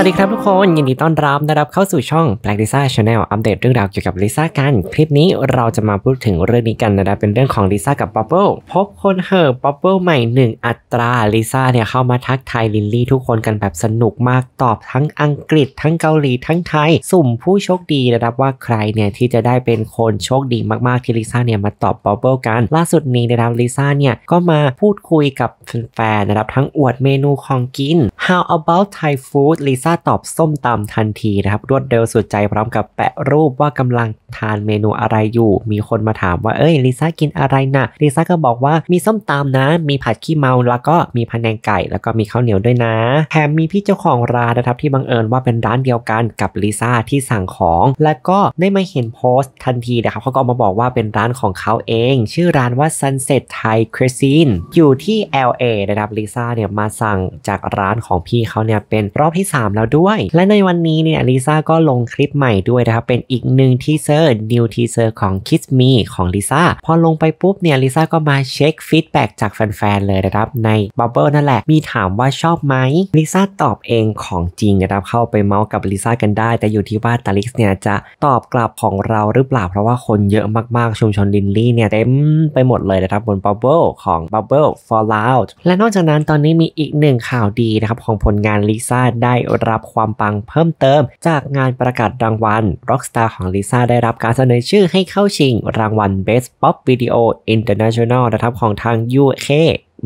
วัสดีครับทุกคน ยินดีต้อนรับนะครับเข้าสู่ช่อง Black Lisa Channel อัปเดตเรื่องราวเกี่ยวกับลิซ่ากัน คลิปนี้เราจะมาพูดถึงเรื่องนี้กันนะครับเป็นเรื่องของลิซ่ากับป๊อปเปิลพบคนเห่อป๊อปเปิลใหม่ 1 อัตราลิซ่าเนี่ยเข้ามาทักทายลินลี่ทุกคนกันแบบสนุกมากตอบทั้งอังกฤษ ทั้งเกาหลี ทั้งไทย สุ่มผู้โชคดีนะครับว่าใครเนี่ยที่จะได้เป็นคนโชคดีมากๆที่ลิซ่าเนี่ยมาตอบป๊อปเปิลกันล่าสุดนี้นะครับลิซ่าเนี่ยก็มาพูดคุยกับแฟนๆนะครับทั้งอวดเมนูของกิน How about Thai food ลิซ่าตอบส้มตำทันทีนะครับรวดเร็วสุดใจพร้อมกับแปะรูปว่ากำลังทานเมนูอะไรอยู่ มีคนมาถามว่า เอ้ยลิซ่ากินอะไรนะลิซ่าก็บอกว่ามีส้มตำนะ มีผัดขี้เมาแล้วก็มีพันแนงไก่แล้วก็มีข้าวเหนียวด้วยนะ แถมมีพี่เจ้าของร้านนะครับที่บังเอิญว่าเป็นร้านเดียวกันกับลิซ่าที่สั่งของ แล้วก็ได้มาเห็นโพสต์ทันทีนะครับเขาก็มาบอกว่าเป็นร้านของเขาเอง ชื่อร้านว่า Sunset Thai Cuisine อยู่ที่ LA นะครับลิซ่าเนี่ยมาสั่งจากร้านของพี่เขาเนี่ยเป็นรอบที่ 3 แล้วด้วย และในวันนี้เนี่ยลิซ่าก็ลงคลิปใหม่ด้วยนะครับเป็นอีกหนึ่งที่เซอร์อร์ New Teaser ของ Kiss Me ของลิซ่าพอลงไปปุ๊บเนี่ยลิซ่าก็มาเช็คฟีดแบ็กจากแฟนๆเลยนะครับ ในบับเบิลนั่นแหละมีถามว่าชอบไหมลิซ่าตอบเองของจริงนะครับ เข้าไปเมาส์กับลิซ่ากันได้ แต่อยู่ที่ว่าตาลิกเนี่ยจะตอบกลับของเราหรือเปล่าเพราะว่าคนเยอะมากๆ ชุมชนลินลี่เนี่ยเต็มไปหมดเลยนะครับบนบับเบิลของบับเบิล Fallout และนอกจากนั้นตอนนี้มีอีกหนึ่งข่าวดีนะครับของผลงานลิซ่าได้รับความปังเพิ่มเติม จากงานประกาศรางวัล Rockstar ของลิซ่าได้รับับการเสนอชื่อให้เข้าชิงรางวัล Best Pop Video International นะครับของทาง UK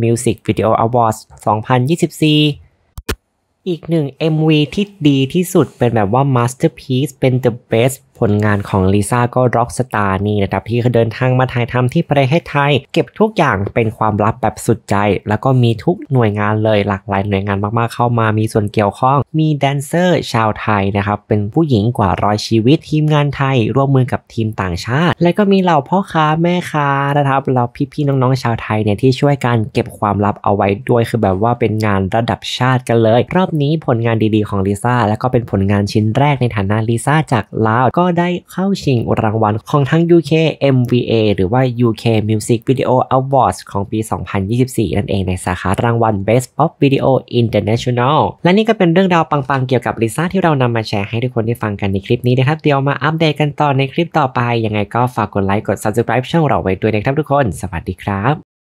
Music Video Awards 2024 อีกหนึ่ง MV ที่ดีที่สุดเป็นแบบว่า masterpiece เป็น the best ผลงานของลิซ่าก็ร็อกสตาร์นี่นะครับที่เดินทางมาถ่ายทำที่ประเทศไทย เก็บทุกอย่างเป็นความลับแบบสุดใจแล้วก็มีทุกหน่วยงานเลยหลากหลายหน่วยงานมากๆเข้ามา มีส่วนเกี่ยวข้องมีแดนเซอร์ชาวไทยนะครับเป็นผู้หญิงกว่าร้อยชีวิตทีมงานไทยร่วมมือกับทีมต่างชาติ และก็มีเหล่าพ่อค้าแม่ค้านะครับเราพี่ๆน้องๆชาวไทยเนี่ยที่ช่วยกันเก็บความลับเอาไว้ด้วยคือแบบว่าเป็นงานระดับชาติกันเลย รอบนี้ผลงานดีๆของลิซ่าแล้วก็เป็นผลงานชิ้นแรกในฐานะลิซ่าจากลาวก็ก็ได้เข้าชิงรางวัลของทั้ง UK MVA หรือว่า UK Music Video Awards ของปี 2024 นั่นเองในสาขารางวัล Best Pop Video International และนี่ก็เป็นเรื่องราวปังๆ เกี่ยวกับลิซ่าที่เรานำมาแชร์ให้ทุกคนได้ฟังกันในคลิปนี้นะครับเดี๋ยวมาอัปเดตกันต่อในคลิปต่อไปยังไงก็ฝากกดไลค์กด subscribe ช่องเราไว้ด้วยนะครับทุกคน สวัสดีครับ